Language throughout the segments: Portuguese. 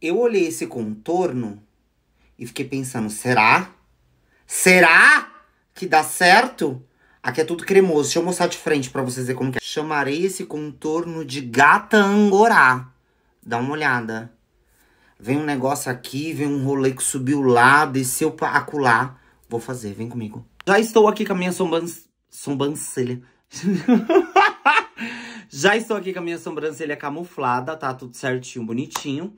eu olhei esse contorno e fiquei pensando, será? Será que dá certo? Aqui é tudo cremoso. Deixa eu mostrar de frente pra vocês verem como que é. Chamarei esse contorno de gata angorá. Dá uma olhada. Vem um negócio aqui, vem um rolê que subiu lá, desceu pra acular. Vou fazer, vem comigo. Já estou aqui com a minha sombrancelha. Já estou aqui com a minha sombrancelha camuflada, tá tudo certinho, bonitinho.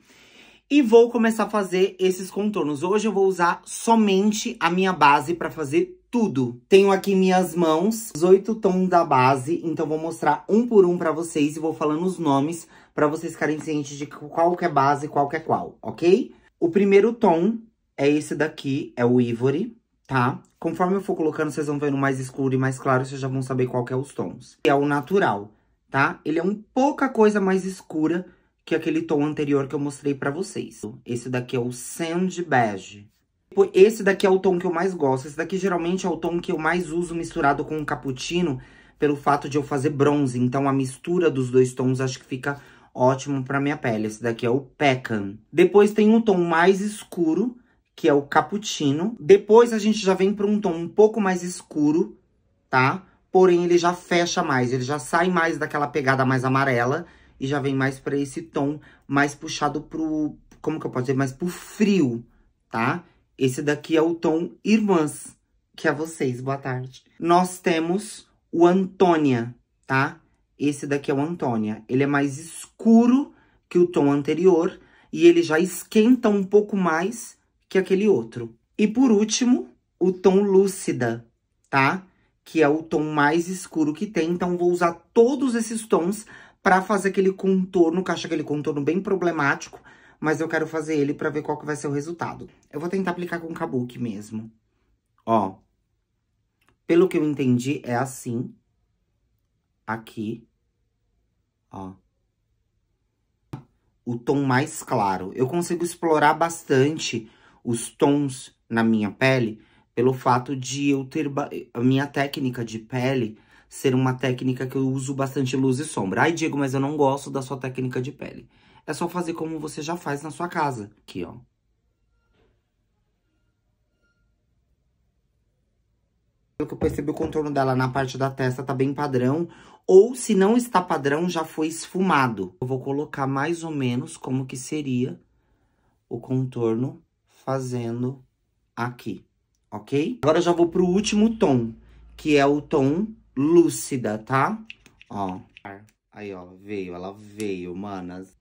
E vou começar a fazer esses contornos. Hoje eu vou usar somente a minha base para fazer tudo. Tenho aqui minhas mãos, os oito tons da base, então vou mostrar um por um para vocês e vou falando os nomes para vocês ficarem cientes de qual que é base, qual que é qual, ok? O primeiro tom é esse daqui, é o Ivory, tá? Conforme eu for colocando, vocês vão vendo mais escuro e mais claro, vocês já vão saber qual que é os tons. É o natural, tá? Ele é um pouca coisa mais escura que aquele tom anterior que eu mostrei pra vocês. Esse daqui é o Sand Beige. Tipo, esse daqui é o tom que eu mais gosto. Esse daqui geralmente é o tom que eu mais uso misturado com o cappuccino, pelo fato de eu fazer bronze. Então, a mistura dos dois tons acho que fica ótimo pra minha pele. Esse daqui é o Pecan. Depois tem um tom mais escuro, que é o cappuccino. Depois a gente já vem para um tom um pouco mais escuro, tá? Porém, ele já fecha mais, ele já sai mais daquela pegada mais amarela e já vem mais para esse tom mais puxado pro, como que eu posso dizer, mais pro frio, tá? Esse daqui é o tom Irmãs, que é vocês, boa tarde. Nós temos o Antônia, tá? Esse daqui é o Antônia. Ele é mais escuro que o tom anterior e ele já esquenta um pouco mais que aquele outro. E por último, o tom Lúcida, tá? Que é o tom mais escuro que tem, então vou usar todos esses tons para fazer aquele contorno, que eu acho aquele contorno bem problemático, mas eu quero fazer ele para ver qual que vai ser o resultado. Eu vou tentar aplicar com kabuki mesmo. Ó. Pelo que eu entendi, é assim. Aqui. Ó. O tom mais claro. Eu consigo explorar bastante os tons na minha pele pelo fato de eu ter... A minha técnica de pele ser uma técnica que eu uso bastante luz e sombra. Ai, Diego, mas eu não gosto da sua técnica de pele. É só fazer como você já faz na sua casa. Aqui, ó. Pelo que eu percebi, o contorno dela na parte da testa tá bem padrão. Ou, se não está padrão, já foi esfumado. Eu vou colocar mais ou menos como que seria o contorno fazendo aqui, ok? Agora eu já vou pro último tom, que é o tom lúcida, tá? Ó. Aí, ó, veio, ela veio, manas.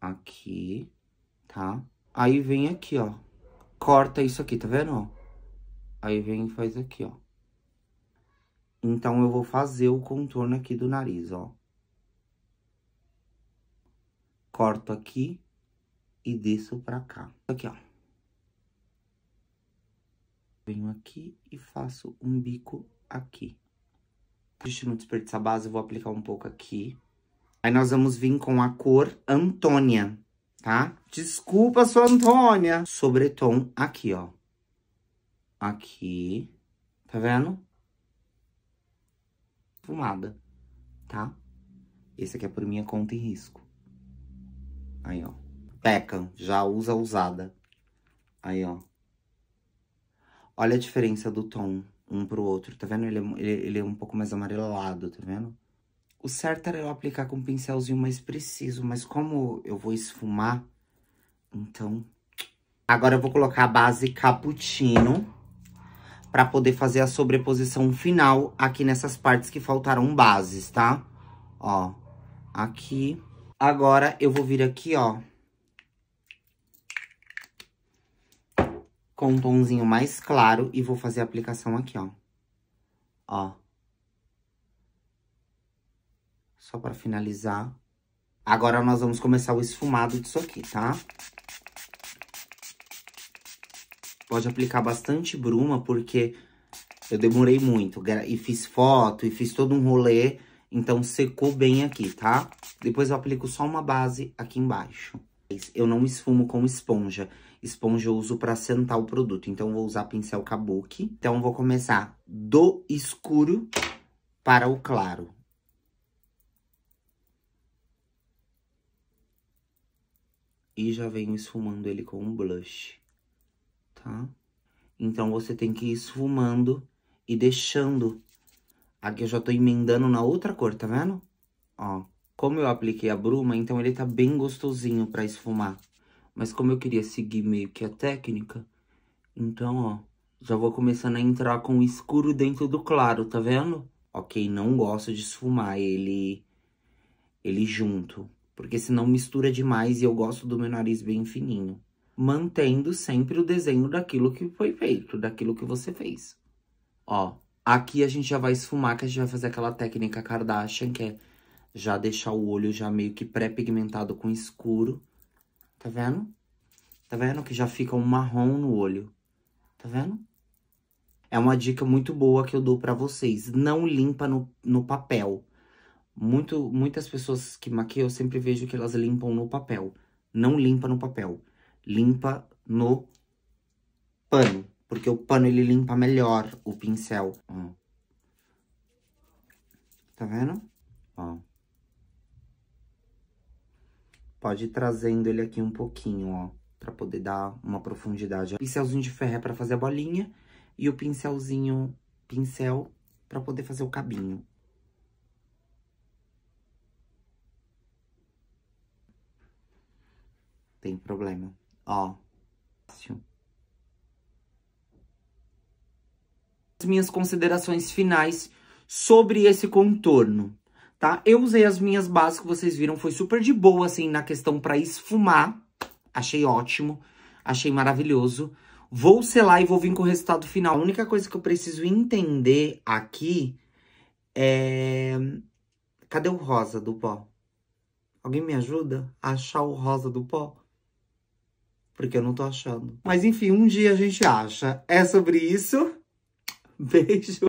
Aqui, tá? Aí vem aqui, ó. Corta isso aqui, tá vendo? Aí vem e faz aqui, ó. Então, eu vou fazer o contorno aqui do nariz, ó. Corto aqui e desço pra cá. Aqui, ó venho aqui e faço um bico aqui. Pra gente não desperdiçar base, eu vou aplicar um pouco aqui. Aí nós vamos vir com a cor Antônia, tá? Desculpa, sua Antônia! Sobretom aqui, ó. Aqui. Tá vendo? Fumada, tá? Esse aqui é por minha conta e risco. Aí, ó. Peca, já usa usada. Aí, ó. Olha a diferença do tom um pro outro, tá vendo? Ele é, ele, ele é um pouco mais amarelado, tá vendo? O certo era eu aplicar com um pincelzinho mais preciso, mas como eu vou esfumar, então... Agora eu vou colocar a base cappuccino pra poder fazer a sobreposição final aqui nessas partes que faltaram bases, tá? Ó, aqui. Agora eu vou vir aqui, ó, com um tomzinho mais claro e vou fazer a aplicação aqui, ó. Ó. Só pra finalizar. Agora, nós vamos começar o esfumado disso aqui, tá? Pode aplicar bastante bruma, porque eu demorei muito. E fiz foto, e fiz todo um rolê. Então, secou bem aqui, tá? Depois eu aplico só uma base aqui embaixo. Eu não esfumo com esponja. Esponja eu uso para assentar o produto, então vou usar pincel kabuki. Então vou começar do escuro para o claro. E já venho esfumando ele com um blush, tá? Então você tem que ir esfumando e deixando. Aqui eu já tô emendando na outra cor, tá vendo? Ó, como eu apliquei a bruma, então ele tá bem gostosinho pra esfumar. Mas como eu queria seguir meio que a técnica, então, ó, já vou começando a entrar com o escuro dentro do claro, tá vendo? Ok, não gosto de esfumar ele, ele junto, porque senão mistura demais e eu gosto do meu nariz bem fininho. Mantendo sempre o desenho daquilo que foi feito, daquilo que você fez. Ó, aqui a gente já vai esfumar, que a gente vai fazer aquela técnica Kardashian, que é já deixar o olho já meio que pré-pigmentado com escuro. Tá vendo? Tá vendo que já fica um marrom no olho? Tá vendo? É uma dica muito boa que eu dou para vocês. Não limpa no, no papel. Muito, muitas pessoas que maquiam, eu sempre vejo que elas limpam no papel. Não limpa no papel. Limpa no pano. Porque o pano, ele limpa melhor o pincel. Ó. Tá vendo? Ó. Pode ir trazendo ele aqui um pouquinho, ó, pra poder dar uma profundidade. pincelzinho de ferro é pra fazer a bolinha e o pincelzinho, pincel, pra poder fazer o cabinho. Tem problema. Ó. As minhas considerações finais sobre esse contorno tá? Eu usei as minhas bases que vocês viram, foi super de boa, assim, na questão pra esfumar. Achei ótimo, achei maravilhoso. Vou selar e vou vir com o resultado final. A única coisa que eu preciso entender aqui é... Cadê o rosa do pó? Alguém me ajuda a achar o rosa do pó? Porque eu não tô achando. Mas enfim, um dia a gente acha. É sobre isso. Beijo!